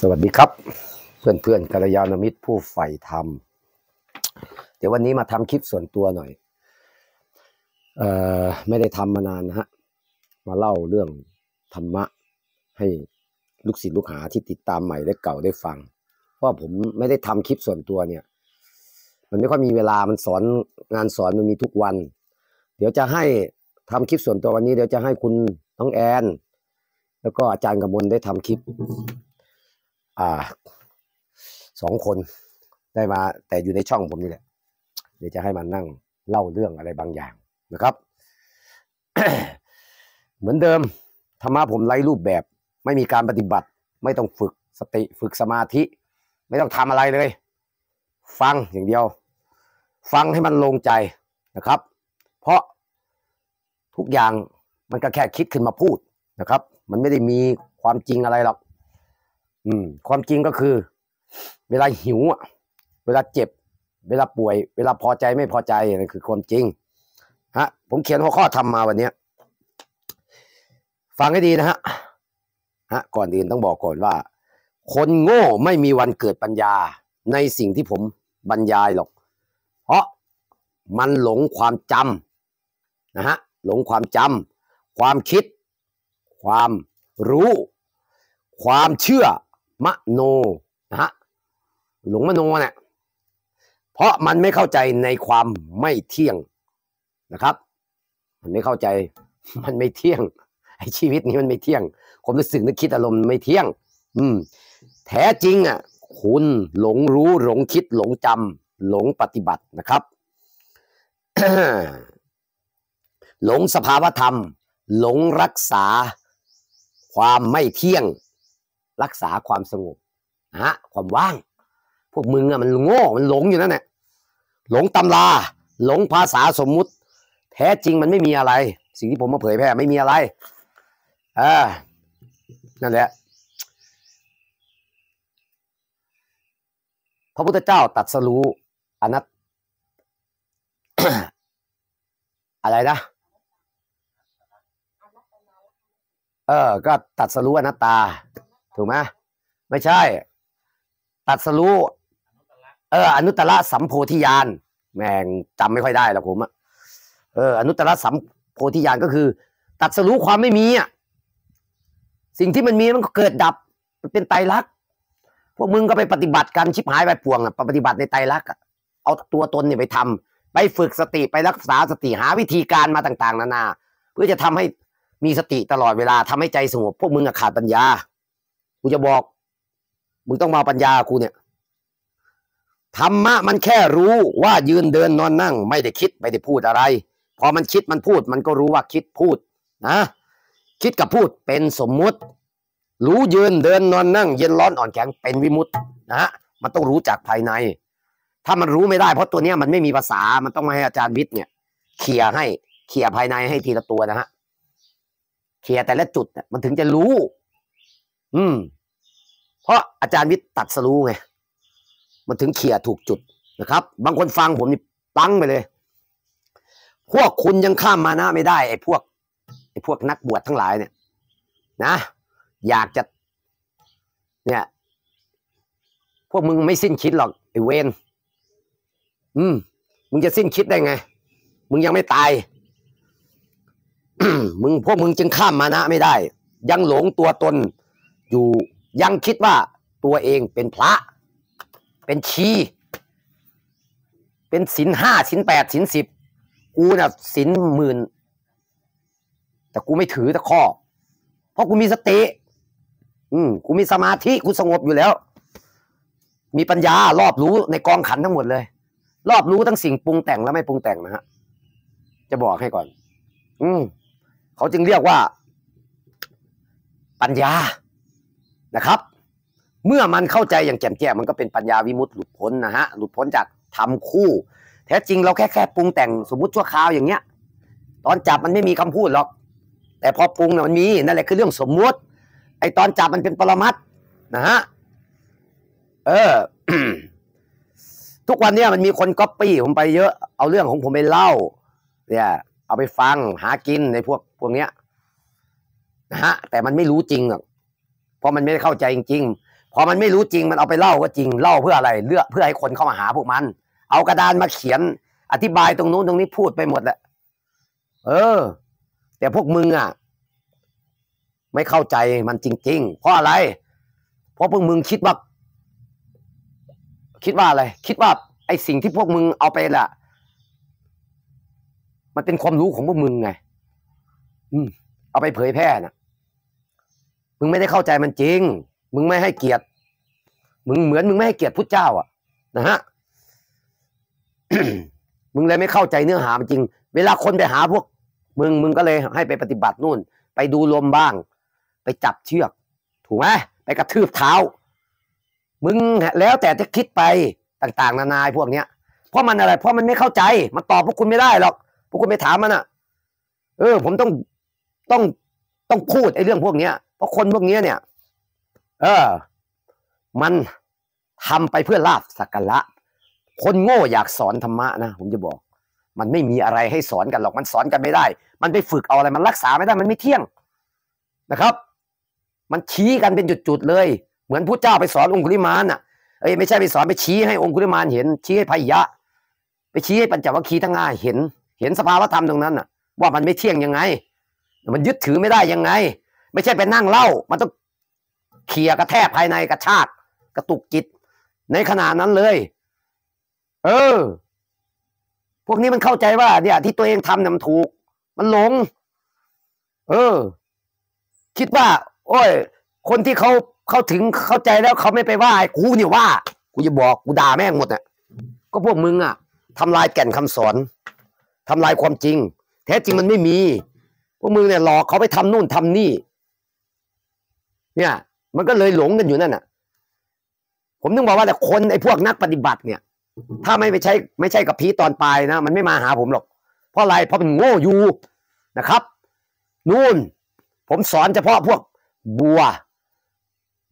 สวัสดีครับเพื่อนเพื่อนกัลยาณมิตรผู้ใฝ่ธรรมเดี๋ยววันนี้มาทำคลิปส่วนตัวหน่อยเอ่อไม่ได้ทำมานานนะฮะมาเล่าเรื่องธรรมะให้ลูกศิษย์ลูกหาที่ติดตามใหม่และเก่าได้ฟัง เพราะผมไม่ได้ทำคลิปส่วนตัวเนี่ยมันไม่ค่อยมีเวลามันสอนงานสอนมันมีทุกวัน เดี๋ยวจะให้ทำคลิปส่วนตัววันนี้เดี๋ยวจะให้คุณน้องแอนแล้วก็อาจารย์กมลได้ทำคลิปอ่าสองคนได้มาแต่อยู่ในช่องผมนี่แหละเดี๋ยวจะให้มันนั่งเล่าเรื่องอะไรบางอย่างนะครับ เหมือนเดิมธรรมะผมไร้รูปแบบ ไม่มีการปฏิบัติไม่ต้องฝึกสติฝึกสมาธิ ไม่ต้องทำอะไรเลย ฟังอย่างเดียว ฟังให้มันลงใจนะครับ เพราะทุกอย่างมันก็แค่คิดขึ้นมาพูดนะครับ มันไม่ได้มีความจริงอะไรหรอกอืมความจริงก็คือ เวลาหิวอ่ะเวลาเจ็บ เวลาป่วย เวลาพอใจไม่พอใจนั่นคือความจริงฮะผมเขียนหัวข้อทำมาวันนี้ฟังให้ดีนะฮะฮะก่อนอื่นต้องบอกก่อนว่า คนโง่ไม่มีวันเกิดปัญญาในสิ่งที่ผมบรรยายหรอก เพราะมันหลงความจำนะฮะหลงความจำความคิด ความรู้ ความเชื่อมโนนะฮะหลงมโนเนะี่ยเพราะมันไม่เข้าใจในความไม่เที่ยงนะครับ มันไม่เข้าใจมันไม่เที่ยงไอชีวิตนี้มันไม่เที่ยงความรู้สึกนึกคิดอารมณ์ไม่เที่ยง อืมแท้จริงอ่ะคุณหลงรู้หลงคิด หลงจำ หลงปฏิบัตินะครับ หลงสภาวธรรม หลงรักษา ความไม่เที่ยงรักษาความสงบฮะความว่าง พวกมึงอะมันโง่ มันหลงอยู่นั่นแหละหลงตำราหลงภาษาสมมุติ แท้จริงมันไม่มีอะไร สิ่งที่ผมมาเผยแพร่ไม่มีอะไรอ่านั่นแหละ พระพุทธเจ้าตัดสรู้อนัตอะไรนะเออก็ตัดสรู้อนัตตาถูกไหมไม่ใช่ตัดสรู้เอออนุตตรสัมโพธิญาณแม่งจำไม่ค่อยได้หรอกผมอะเอออนุตตรสัมโพธิญาณก็คือตัดสรู้ความไม่มีอ่ะสิ่งที่มันมีมันก็เกิดดับมันเป็นไตรลักษณ์พวกมึงก็ไปปฏิบัติการชิบหายไปป่วงอ่ะปฏิบัติในไตรลักษณ์เอาตัวตนเนี่ยไปทำ ไปฝึกสติไปรักษาสติหาวิธีการมาต่าง ๆ นานา เพื่อจะทำให้มีสติตลอดเวลา ทำให้ใจสงบพวกมึงขาดปัญญากูจะบอก มึงต้องมาปัญญากูเนี่ยธรรมะมันแค่รู้ว่ายืนเดินนอนนั่ง ไม่ได้คิด ไม่ได้พูดอะไร พอมันคิดมันพูดมันก็รู้ว่าคิดพูดนะคิดกับพูดเป็นสมมุติ รู้ยืนเดินนอนนั่ง เย็นร้อนอ่อนแข็งเป็นวิมุตนะมันต้องรู้จากภายใน ถ้ามันรู้ไม่ได้เพราะตัวเนี้ยมันไม่มีภาษามันต้องมาให้อาจารย์วิทย์เนี่ยเขี่ยให้เขี่ยภายในให้ทีละตัวนะฮะเขี่ยแต่ละจุดมันถึงจะรู้อืม เพราะอาจารย์วิทย์ตัดสรู้ไง มันถึงเขี่ยถูกจุดนะครับ บางคนฟังผมนี่ปังไปเลย พวกคุณยังข้ามมานะไม่ได้ ไอ้พวกไอ้พวกนักบวชทั้งหลาย เนี่ย นะ อยากจะ เนี่ย พวกมึงไม่สิ้นคิดหรอกไอ้เวนอืมมึงจะสิ้นคิดได้ไง มึงยังไม่ตาย มึงพวกมึงจึงข้ามมานะไม่ได้ ยังหลงตัวตนอยู่ยังคิดว่าตัวเองเป็นพระ เป็นชี เป็นศีลห้าศีลแปดศีลสิบกูน่ะศีลหมื่นแต่กูไม่ถือตะข้อ เพราะกูมีสติอืม กูมีสมาธิ กูสงบอยู่แล้ว มีปัญญารอบรู้ในกองขันทั้งหมดเลย รอบรู้ทั้งสิ่งปรุงแต่งและไม่ปรุงแต่งนะฮะ จะบอกให้ก่อน อืมเขาจึงเรียกว่า ปัญญานะครับ เมื่อมันเข้าใจอย่างแจ่มแจ้งมันก็เป็นปัญญาวิมุตต์หลุดพ้นนะฮะ หลุดพ้นจากทำคู่แท้จริงเราแค่แค่ปรุงแต่งสมมุติชั่วคราวอย่างเงี้ย ตอนจับมันไม่มีคำพูดหรอก แต่พอปรุงเนี่ยมันมี นั่นแหละคือเรื่องสมมุติ ไอตอนจับมันเป็นปรมัตนะฮะเออทุกวันเนี้ยมันมีคนก๊อปปี้ผมไปเยอะ เอาเรื่องของผมไปเล่า เนี่ย เอาไปฟังหากินในพวกพวกเนี้ยนะฮะแต่มันไม่รู้จริงหรอกพราะมันไม่ได้เข้าใจจริงๆ พอมันไม่รู้จริงมันเอาไปเล่าก็จริงเล่าเพื่ออะไรเลือกเพื่อให้คนเข้ามาหาพวกมัน เอากระดานมาเขียนอธิบายตรงนู้นตรงนี้พูดไปหมดแหละเออแต่พวกมึงอ่ะ ไม่เข้าใจมันจริง ๆเพราะอะไร เพราะพวกมึงคิดว่าคิดว่าอะไร คิดว่า ไอสิ่งที่พวกมึงเอาไปล่ะ มันเป็นความรู้ของพวกมึงไง อืมเอาไปเผยแพร่นะ่ะมึงไม่ได้เข้าใจมันจริง มึงไม่ให้เกียรติ มึงเหมือนมึงไม่ให้เกียรติพุทธเจ้าอ่ะนะฮะ มึงเลยไม่เข้าใจเนื้อหามันจริง เวลาคนไปหาพวกมึง มึงก็เลยให้ไปปฏิบัตินู่น ไปดูลมบ้าง ไปจับเชือก ถูกไหมไปกระทืบเท้า มึงแล้วแต่จะคิดไปต่าง ๆ นานาพวกเนี้ยเพราะมันอะไร เพราะมันไม่เข้าใจ มันตอบพวกคุณไม่ได้หรอก พวกคุณไปถามมันอ่ะ เออ ผมต้องต้องต้องพูดไอ้เรื่องพวกเนี้ยราะคนพวกนี้เนี่ยเออ มันทำไปเพื่อลาบสักการะคนโง่อยากสอนธรรมะนะผมจะบอก มันไม่มีอะไรให้สอนกันหรอกมันสอนกันไม่ได้ มันไปฝึกเอาอะไรมันรักษาไม่ได้มันไม่เที่ยง นะครับ มันชี้กันเป็นจุดๆเลย เหมือนพระเจ้าไปสอนองคุลิมานอ่ะเอ้ยไม่ใช่ไปสอนไปชี้ให้องคุลิมานเห็นชี้ให้พยะ ไปชี้ให้ปัญจวัคคีย์ทั้งง่าเห็น เห็นสภาวธรรมตรงนั้นอ่ะว่ามันไม่เที่ยงยังไง มันยึดถือไม่ได้ยังไงไม่ใช่ไปนั่งเล่า มันต้องเขี่ยกระแทกภายในกระชากกระตุกจิต ในขณะนั้นเลย เออ พวกนี้มันเข้าใจว่าเนี่ยที่ตัวเองทำนันถูก มันหลง เออ คิดว่าโอ้ย คนที่เขาเข้าถึงเข้าใจแล้วเขาไม่ไปว่า ไอ้กูเนี่ยว่า กูจะบอกกูด่าแม่งหมดอ่ะก็พวกมึงอ่ะ ทำลายแก่นคำสอน ทำลายความจริง แท้จริงมันไม่มี พวกมึงเนี่ย หลอกเขาไปทำนู่นทำนี่เนี่ยมันก็เลยหลงกันอยู่นั่นน่ะผมนึกบอกว่าแต่คนไอ้พวกนักปฏิบัติเนี่ยถ้าไม่ไปใช้ไม่ใช่กับผีตอนปลายนะ มันไม่มาหาผมหรอกเพราะอะไรเพราะมันโง่อยู่นะครับนู่น ผมสอนเฉพาะพวกบัว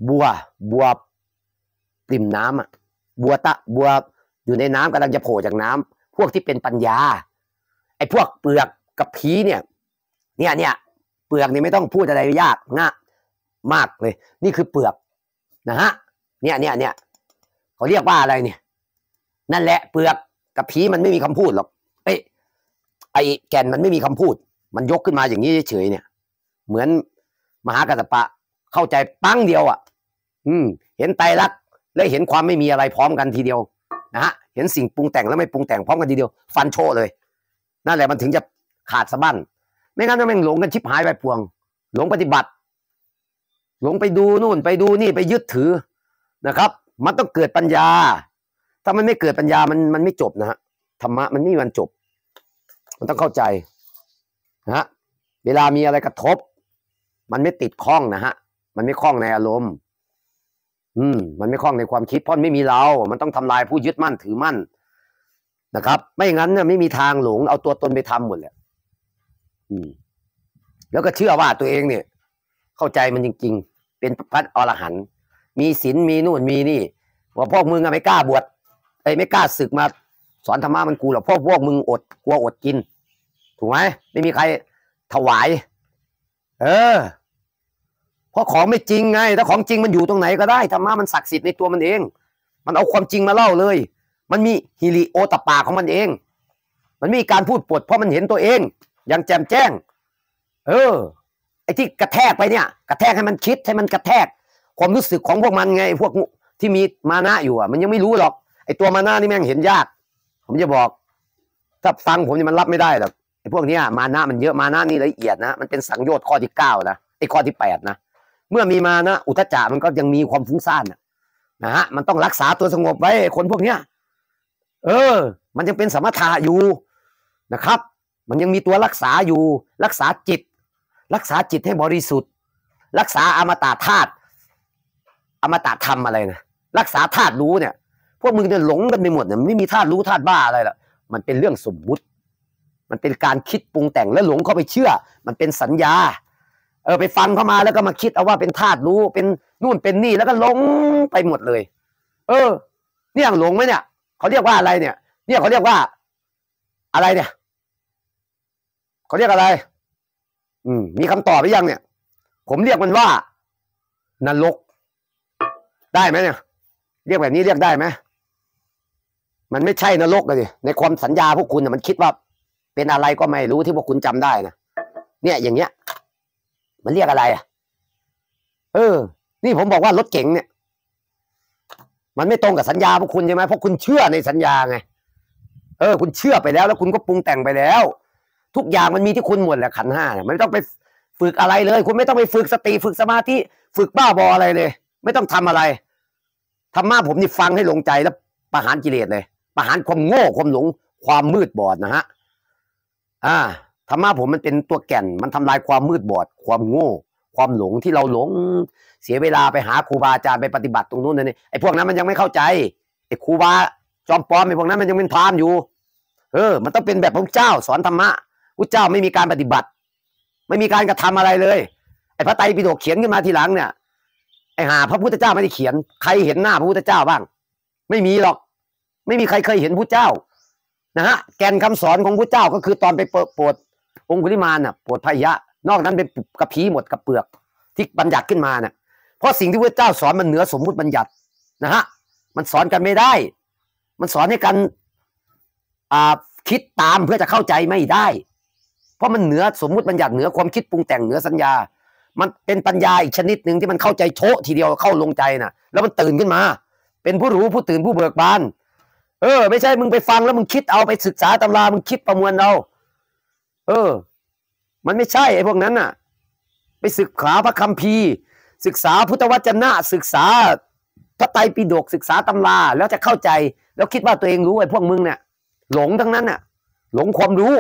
บัวบัวริ่มน้ำอ่ะบัวตะบัวอยู่ในน้ำกำลังจะโผล่จากน้ำ พวกที่เป็นปัญญาไอ้พวกเปลือกกับผีเนี่ยเนี่ยเนี่ยเปลือกนี่ไม่ต้องพูดอะไรยากง่ามากเลย นี่คือเปลือกนะฮะ เนี่ยเนี่ยเนี่ยเขาเรียกว่าอะไรเนี่ย นั่นแหละเปลือกกับผีมันไม่มีคำพูดหรอกเอ้ไอแก่นมันไม่มีคำพูด มันยกขึ้นมาอย่างนี้เฉยเนี่ย เหมือนมหากัสปะ เข้าใจปั้งเดียวอะ่ะอืมเห็นไตรักและเห็นความไม่มีอะไรพร้อมกันทีเดียว นะฮะเห็นสิ่งปรุงแต่งแล้วไม่ปรุงแต่งพร้อมกันทีเดียว ฟันโชเลย นั่นแหละมันถึงจะขาดสะบั้นไม่งั้นจะแม่งหลงกันชิบหายไปพวงหลงปฏิบัติหลงไปดูนู่น ไปดูนี่ไปยึดถือนะครับ มันต้องเกิดปัญญา ถ้ามันไม่เกิดปัญญามันมันไม่จบนะฮะธรรมะมันไม่มีวันจบ มันต้องเข้าใจนะฮะเวลามีอะไรกระทบ มันไม่ติดข้องนะฮะ มันไม่ข้องในอารมณ์อืม มันไม่ข้องในความคิด เพราะไม่มีเรา มันต้องทำลายผู้ยึดมั่นถือมั่นนะครับ ไม่งั้นเนี่ยไม่มีทางหลง เอาตัวตนไปทำหมดแหละอืมแล้วก็เชื่อว่าตัวเองเนี่ยเข้าใจมันจริง ๆเป็นพระอรหันต์มีศีลมีนู่นมีนี่ว่าพวกมึงอะไม่กล้าบวชไอ้ไม่กล้าศึกมาสอนธรรมะมันกูหรอกพวกพวกมึงอดกลัวอดกิน ถูกไหมไม่มีใครถวาย เออเพราะของไม่จริงไง ถ้าของจริงมันอยู่ตรงไหนก็ได้ธรรมะมันศักดิ์สิทธิ์ในตัวมันเอง มันเอาความจริงมาเล่าเลย มันมีฮิริโอตปาของมันเอง มันมีการพูดปด เพราะมันเห็นตัวเองอย่างแจ่มแจ้ง เอออ้ที่กระแทกไปเนี่ย กระแทกให้มันคิดให้มันกระแทก ความรู้สึกของพวกมันไงพวกที่มีมานะอยู่อ่ะมันยังไม่รู้หรอกไอ้ตัวมานะนี่แม่งเห็นยากผมจะบอก ถ้าฟังผมเนี่ยมันรับไม่ได้หรอกไอ้พวกนี้มานะมันเยอะมานะนี่ละเอียดนะมันเป็นสังโยชน์ข้อที่เก้านะไอ้ข้อที่แปดนะเมื่อมีมานะอุทจามันก็ยังมีความฟุ้งซ่านนะฮะมันต้องรักษาตัวสงบไว้ คนพวกเนี้ยเออ มันยังเป็นสมถะอยู่นะครับ มันยังมีตัวรักษาอยู่รักษาจิตรักษาจิตให้บริสุทธิ์ รักษาอมตะธาตุอมตะธรรมอะไรนะรักษาธาตุรู้เนี่ย พวกมึงเนี่ยหลงกันไปหมดเนี่ยไม่มีธาตุรู้ธาตุบ้าอะไรละมันเป็นเรื่องสมมุติมันเป็นการคิดปรุงแต่ง แล้วหลงเข้าไปเชื่อ มันเป็นสัญญา เออไปฟังเข้ามาแล้วก็มาคิดเอาว่าเป็นธาตุรู้เป็นนู่นเป็นนี่ แล้วก็หลงไปหมดเลย เออ เนี่ยหลงไหมเนี่ยเขาเรียกว่าอะไร เนี่ย เนี่ยเขาเรียกว่า อะไรเนี่ยเขาเรียกอะไรอืมมีคำตอบหรือยังเนี่ย ผมเรียกมันว่านรกได้ไหมเนี่ย เรียกแบบนี้เรียกได้ไหมมันไม่ใช่นรกเลยในความสัญญาพวกคุณนะมันคิดว่า เป็นอะไรก็ไม่รู้ที่พวกคุณจำได้นะเนี่ย อย่างเงี้ย มันเรียกอะไรอ่ะเออ นี่ผมบอกว่ารถเก๋งเนี่ย มันไม่ตรงกับสัญญาพวกคุณใช่ไหมเพราะคุณเชื่อในสัญญาไงเออ คุณเชื่อไปแล้ว แล้วคุณก็ปรุงแต่งไปแล้วทุกอย่างมันมีที่คุณหมดแหละขันห้าไม่ต้องไปฝึกอะไรเลย คุณไม่ต้องไปฝึกสติฝึกสมาธิฝึกบ้าบออะไรเลย ไม่ต้องทำอะไร ธรรมะผมนี่ฟังให้ลงใจแล้ว ประหารกิเลสเลย ประหารความโง่ ความหลง ความมืดบอดนะฮะอ่าธรรมะผมมันเป็นตัวแก่น มันทำลายความมืดบอด ความโง่ ความหลงที่เราหลงเสียเวลา ไปหาครูบาอาจารย์ไปปฏิบัติตรงนู้นนี่ไอ้พวกนั้นมันยังไม่เข้าใจไอ้ครูบาจอมปลอมไอ้พวกนั้นมันยังเป็นพรามอยู่ เออ มันต้องเป็นแบบพระเจ้า สอนธรรมะพุทธเจ้าไม่มีการปฏิบัติ ไม่มีการกระทำอะไรเลยไอ้พระไตรปิฎกเขียนขึ้นมาทีหลังเนี่ยไอ้หา พระพุทธเจ้าไม่ได้เขียน ใครเห็นหน้าพระพุทธเจ้าบ้าง ไม่มีหรอกไม่มีใครเคยเห็นพระเจ้านะฮะแกนคำสอนของพระเจ้าก็คือตอนไปเปิดองคุลิมานน่ะปวดพยะ นอกนั้นเป็นกระพีหมดกระเปลือกที่บัญญัติขึ้นมาเนี่ยเพราะสิ่งที่พระเจ้าสอนมันเหนือสมมุติบัญญัตินะฮะมันสอนกันไม่ได้ มันสอนให้กันคิดตามเพื่อจะเข้าใจไม่ได้พราะมันเหนือสมมุติบัญญัติเหนือความคิดปรุงแต่งเหนือสัญญา มันเป็นปัญญาอีกชนิดหนึ่งที่มันเข้าใจโชะทีเดียวเข้าลงใจน่ะ แล้วมันตื่นขึ้นมา เป็นผู้รู้ผู้ตื่นผู้เบิกบาน เออ ไม่ใช่มึงไปฟังแล้วมึงคิดเอาไปศึกษาตำรา มึงคิดประมวลเอาเออ มันไม่ใช่ไอ้พวกนั้นน่ะ ไปศึกษาพระคัมภีร์ศึกษาพุทธวจนะ ศึกษาพระไตรปิฎกศึกษาตำรา แล้วจะเข้าใจ แล้วคิดว่าตัวเองรู้ไอ้พวกมึงเนี่ย หลงทั้งนั้นน่ะ หลงความรู้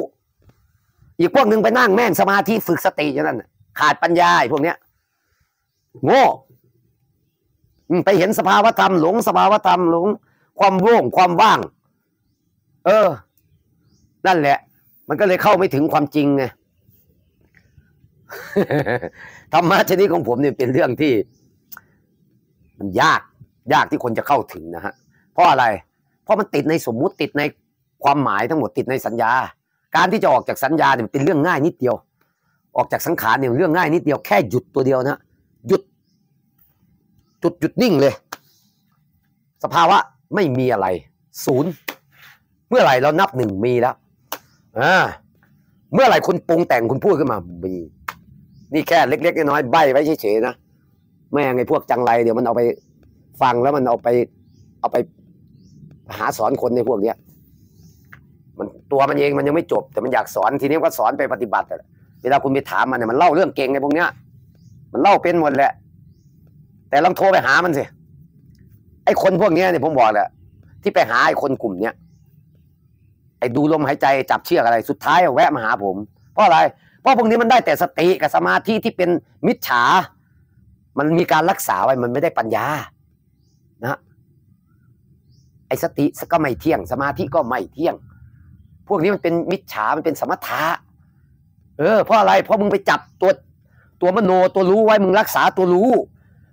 อีกพวกหนึ่งไปนั่งแม่งสมาธิฝึกสติอยู่นั่นขาดปัญญาพวกเนี้ย โง่ไปเห็นสภาวธรรม หลง สภาวธรรมหลงความโล่งความว่าง เออ นั่นแหละ มันก็เลยเข้าไม่ถึงความจริงไงธรรมะชนิดของผมเนี่ยเป็นเรื่องที่ มันยาก ยากที่คนจะเข้าถึงนะฮะ เพราะอะไร เพราะมันติดในสมมุติติดในความหมายทั้งหมดติดในสัญญาการที่จะออกจากสัญญาเนี่ยเป็นเรื่องง่ายนิดเดียว ออกจากสังขารเนี่ยเรื่องง่ายนิดเดียว แค่หยุดตัวเดียวนะหยุดจุดหยุดนิ่งเลย สภาวะไม่มีอะไร ศูนย์เมื่อไหร่เรานับหนึ่งมีแล้วอ่าเมื่อไหร่คุณปรุงแต่งคุณพูดขึ้นมามีนี่แค่เล็กๆน้อยๆใบไว้เฉยๆนะแม่ไงพวกจังไร เดี๋ยวมันเอาไปฟังแล้วมันเอาไปเอาไปหาสอนคนในพวกเนี้ยตัวมันเองมันยังไม่จบ แต่มันอยากสอนทีนี้ก็สอนไปปฏิบัติเวลาคุณไปถามมันเนี่ยมันเล่าเรื่องเก่งในพวกเนี้ย มันเล่าเป็นหมดแหละแต่ลองโทรไปหามันสิไอ้คนพวกเนี้ยเนี่ยผมบอกแหละที่ไปหาไอ้คนกลุ่มเนี้ยไอ้ดูลมหายใจจับเชือกอะไร สุดท้ายแวะมาหาผม เพราะอะไร เพราะพวกนี้มันได้แต่สติกับสมาธิที่เป็นมิจฉา มันมีการรักษาไว้มันไม่ได้ปัญญานะไอ้สติก็ไม่เที่ยง สมาธิก็ไม่เที่ยงพวกนี้มันเป็นมิจฉา มันเป็นสมถะ เออ เพราะอะไร เพราะมึงไปจับตัว ตัวมโนตัวรู้ไว้มึงรักษาตัวรู้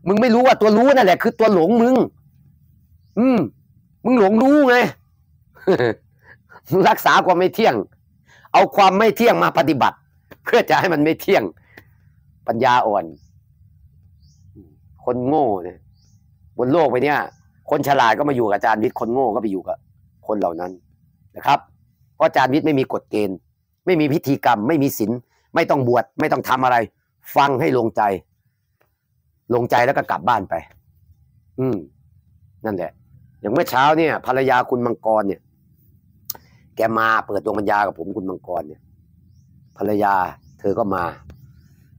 มึงไม่รู้ว่าตัวรู้นั่นแหละคือตัวหลงมึง อืมมึงหลงรู้ไง มึงรักษาความไม่เที่ยง เอาความไม่เที่ยงมาปฏิบัติ เพื่อจะให้มันไม่เที่ยง ปัญญาอ่อน คนโง่เนี่ยบนโลกไปเนี่ย คนฉลาดก็มาอยู่กับอาจารย์วิทย์คนโง่ก็ไปอยู่กับคนเหล่านั้น นะครับเพราะอาจารย์วิทย์ไม่มีกฎเกณฑ์ ไม่มีพิธีกรรม ไม่มีศีลไม่ต้องบวชไม่ต้องทำอะไร ฟังให้ลงใจ ลงใจแล้วก็กลับบ้านไป อืมนั่นแหละอย่างเมื่อเช้าเนี่ย ภรรยาคุณมังกรเนี่ย แกมาเปิดดวงปัญญากับผมคุณมังกร เนี่ย ภรรยา เธอก็มา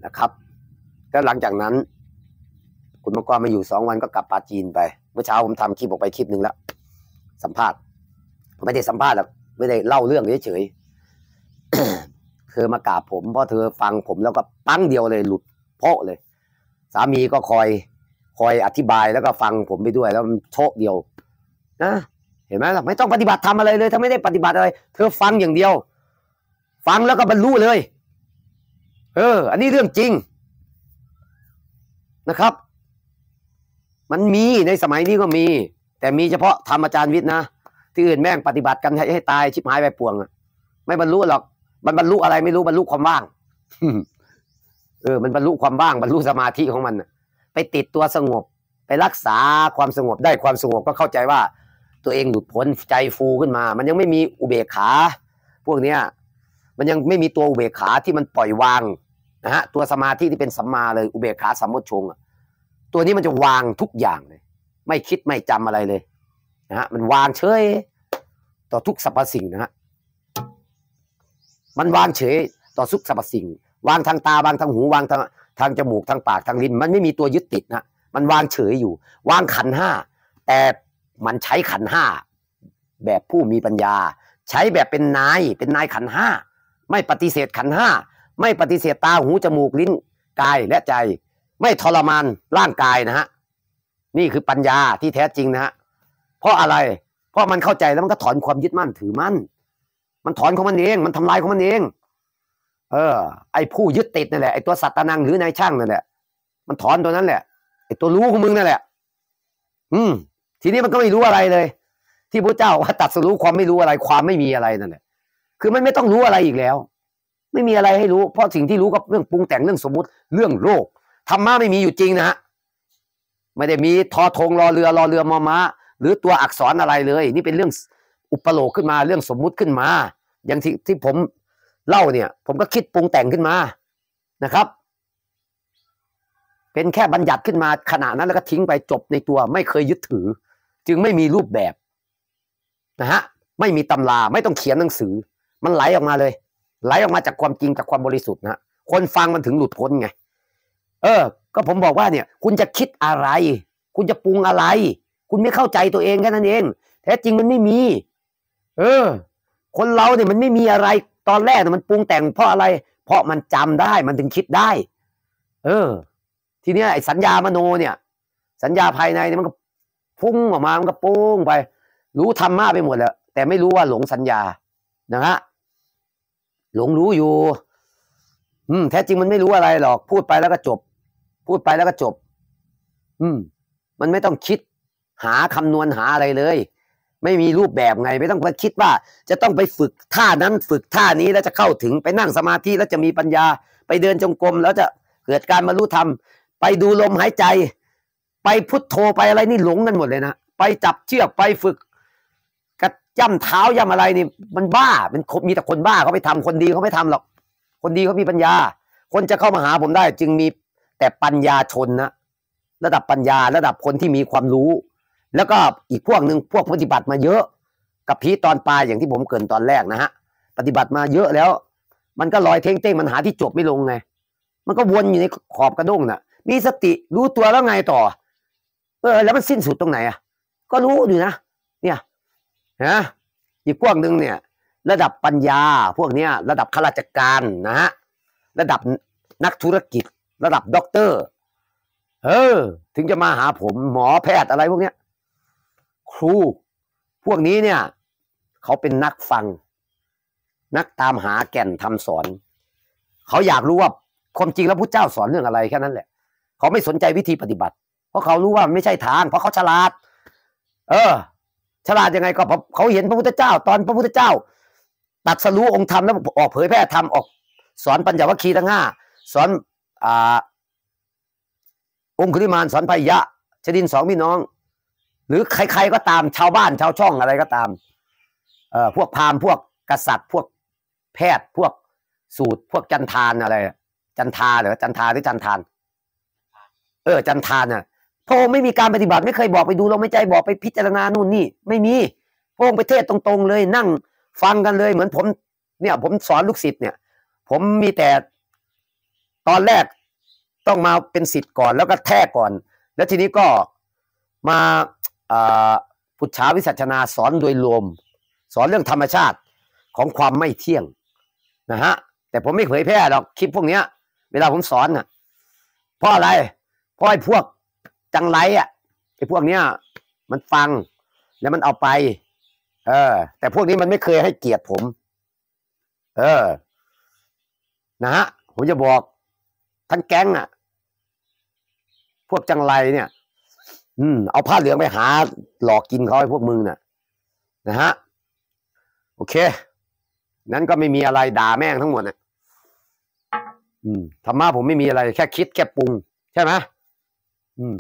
นะครับแล้วหลังจากนั้น คุณมังกรมาอยู่สองวันก็กลับปาจีนไปเมื่อเช้าผมทำคลิปออกไปคลิปหนึ่งแล้วสัมภาษณ์ไม่ได้สัมภาษณ์หรอกไม่ได้เล่าเรื่องเฉยๆ เธอมากราบผมเพราะเธอฟังผมแล้วก็ปั้งเดียวเลยหลุด เพาะเลย สามีก็คอย คอยอธิบายแล้วก็ฟังผมไปด้วย แล้วมันโชคเดียว นะ เห็นไหมล่ะไม่ต้องปฏิบัติทำอะไรเลยถ้าไม่ได้ปฏิบัติอะไรเธอฟังอย่างเดียว ฟังแล้วก็บรรลุเลย เออ อันนี้เรื่องจริงนะครับ มันมีในสมัยนี้ก็มี แต่มีเฉพาะ ธรรมอาจารย์วิทย์นะที่อื่นแม่งปฏิบัติกันให้ตายชิบหายไปป่วงไม่บรรลุหรอกมันบรรลุอะไรไม่รู้บรรลุความว่างเออมันบรรลุความว่างบรรลุสมาธิของมันไปติดตัวสงบ ไปรักษาความสงบได้ความสงบก็เข้าใจว่าตัวเองหลุดพ้นใจฟูขึ้นมา มันยังไม่มีอุเบกขา พวกเนี้ยมันยังไม่มีตัวอุเบกขาที่มันปล่อยวางนะฮะตัวสมาธิที่เป็นสัมมาเลย อุเบกขาสัมมชงตัวนี้มันจะวางทุกอย่างเลยไม่คิดไม่จำอะไรเลยนะฮะมันวางเฉยต่อทุกสรรพสิ่งนะฮะมันวางเฉย ต่อทุกสรรพสิ่ง วางทางตา วางทางหู วางทางทางจมูกทางปากทางลิ้นมันไม่มีตัวยึดติดนะมันวางเฉยอยู่ วางขันห้าแต่มันใช้ขันห้าแบบผู้มีปัญญา ใช้แบบเป็นนายเป็นนายขันห้าไม่ปฏิเสธขันห้าไม่ปฏิเสธตา หูจมูกลิ้นกายและใจ ไม่ทรมานร่างกายนะฮะนี่คือปัญญาที่แท้จริงนะฮะเพราะอะไร เพราะมันเข้าใจแล้วมันก็ถอนความยึดมั่นถือมั่น มันถอนของมันเอง มันทำลายของมันเอง เออ ไอ้ผู้ยึดติดนั่นแหละ ไอ้ตัวสัตตานังหรือนายช่างนั่นแหละ มันถอนตัวนั้นแหละ ไอ้ตัวรู้ของมึงนั่นแหละ อืม ทีนี้มันก็ไม่รู้อะไรเลย ที่พระเจ้าว่าตัดสรู้ความไม่รู้อะไร ความไม่มีอะไรนั่นแหละ คือมันไม่ต้องรู้อะไรอีกแล้ว ไม่มีอะไรให้รู้ เพราะสิ่งที่รู้ก็เรื่องปรุงแต่งเรื่องสมมติเรื่องโลก ธรรมะไม่มีอยู่จริงนะฮะไม่ได้มีทอทงรอเรือรอเรือมอม้าหรือตัวอักษรอะไรเลย นี่เป็นเรื่องอุปโลกขึ้นมา เรื่องสมมุติขึ้นมา อย่างที่ที่ผมเล่าเนี่ยผมก็คิดปรุงแต่งขึ้นมานะครับ เป็นแค่บัญญัติขึ้นมาขณะนั้นแล้วก็ทิ้งไปจบในตัว ไม่เคยยึดถือ จึงไม่มีรูปแบบนะฮะไม่มีตำราไม่ต้องเขียนหนังสือ มันไหลออกมาเลยไหลออกมาจากความจริงจากความบริสุทธิ์นะคนฟังมันถึงหลุดพ้นไงเออก็ผมบอกว่าเนี่ยคุณจะคิดอะไร คุณจะปรุงอะไรคุณไม่เข้าใจตัวเองแค่นั้นเอง แท้จริงมันไม่มี เออ คนเราเนี่ยมันไม่มีอะไร ตอนแรกแต่มันปรุงแต่งเพราะอะไร เพราะมันจำได้ มันถึงคิดได้ เออ ทีเนี้ยไอ้สัญญามโนเนี่ย สัญญาภายในเนี่ยมันก็ พุ่งออกมา มันก็ปุ้งไป รู้ธรรมะไปหมดแล้วแต่ไม่รู้ว่าหลงสัญญา นะฮะ หลงรู้อยู่ อืมแท้จริงมันไม่รู้อะไรหรอกพูดไปแล้วก็จบ พูดไปแล้วก็จบ อืมมันไม่ต้องคิดหาคำนวณหาอะไรเลย ไม่มีรูปแบบไงไม่ต้องไปคิดว่าจะต้องไปฝึกท่านั้นฝึกท่านี้แล้วจะเข้าถึงไปนั่งสมาธิแล้วจะมีปัญญาไปเดินจงกรมแล้วจะเกิดการบรรลุธรรมไปดูลมหายใจ ไปพุทโธไปอะไรนี่หลงกันหมดเลยนะ ไปจับเชือกไปฝึกกระย่ำเท้าย่ำอะไรนี่มันบ้ามันมีแต่คนบ้าเขาไปทำคนดีเขาไม่ทำหรอก คนดีเขามีปัญญา คนจะเข้ามาหาผมได้ จึงมีแต่ปัญญาชนนะระดับปัญญาระดับคนที่มีความรู้แล้วก็อีกพวกหนึ่งพวกปฏิบัติมาเยอะกับผีตอนปลายอย่างที่ผมเกินตอนแรกนะฮะปฏิบัติมาเยอะแล้ว มันก็ลอยเท้งเต้งมันหาที่จบไม่ลงไงมันก็วนอยู่ในขอบกระด้งนะ่ะมีสติรู้ตัวแล้วไงต่อ เออแล้วมันสิ้นสุดตรงไหนอ่ะก็รู้อยู่นะเนี่ยนะอีกพวกหนึ่งเนี่ยระดับปัญญาพวกเนี้ยระดับข้าราชการนะฮะระดับนักธุรกิจ ระดับด็อกเตอร์เออถึงจะมาหาผมหมอแพทย์อะไรพวกเนี้ยครูพวกนี้เนี่ย เขาเป็นนักฟัง นักตามหาแก่นทำสอน เขาอยากรู้ว่าความจริงแล้วพระเจ้าสอนเรื่องอะไรแค่นั้นแหละ เขาไม่สนใจวิธีปฏิบัติ เพราะเขารู้ว่าไม่ใช่ทาง เพราะเขาฉลาด เออ ฉลาดยังไงก็เขาเห็นพระพุทธเจ้า ตอนพระพุทธเจ้าตัดสรู้องค์ธรรมแล้วออกเผยแพร่ธรรมออก สอนปัญญวัคคีทั้งห้าสอนอ่าองคุลิมานสอนพยะชดินสองพี่น้องหรือใครๆ ก็ตามชาวบ้าน ชาวช่องอะไรก็ตามเอ่อพวกพราหมณ์พวกกษัตริย์ พวกแพทย์พวกสูตรพวกจันทานอะไร จันทาหรือจันทาหรือ จันทาน เออจันทานน่ะพระองค์ไม่มีการปฏิบัติ ไม่เคยบอกไปดูลงไม่ใจบอกไปพิจารณานู่นนี่ไม่มีพระองค์ไปเทศตรงๆ เลย นั่งฟังกันเลย เหมือนผมเนี่ยผมสอนลูกศิษย์เนี่ย ผมมีแต่ตอนแรกต้องมาเป็นศิษย์ก่อนแล้วก็แท้ก่อน แล้วทีนี้ก็มาพุทธาวิสัชนาสอนโดยรวม สอนเรื่องธรรมชาติของความไม่เที่ยงนะฮะ แต่ผมไม่เผยแพร่หรอกคลิปพวกเนี้ย เวลาผมสอนน่ะเพราะอะไรเพราะไอ้พวกจังไรอ่ะไอ้พวกเนี้ยมันฟัง แล้วมันเอาไป เออ แต่พวกนี้มันไม่เคยให้เกียรติผม เออนะฮะ ผมจะบอก ทั้งแก๊งอ่ะพวกจังไรเนี่ยอืมเอาผ้าเหลืองไปหาหลอกกินเขาให้พวกมึงน่ะ นะฮะ โอเค นั้นก็ไม่มีอะไรด่าแม่งทั้งหมดน่ะอืมธรรมะผมไม่มีอะไร แค่คิดแค่ปรุง ใช่ไหมอืม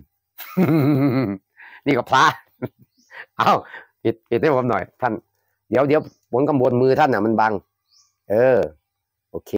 นี่ก็พระเอาปิดปิดให้ผมหน่อย ท่าน เดี๋ยวเดี๋ยวผลกำบวนมือท่านน่ะ มันบังเออ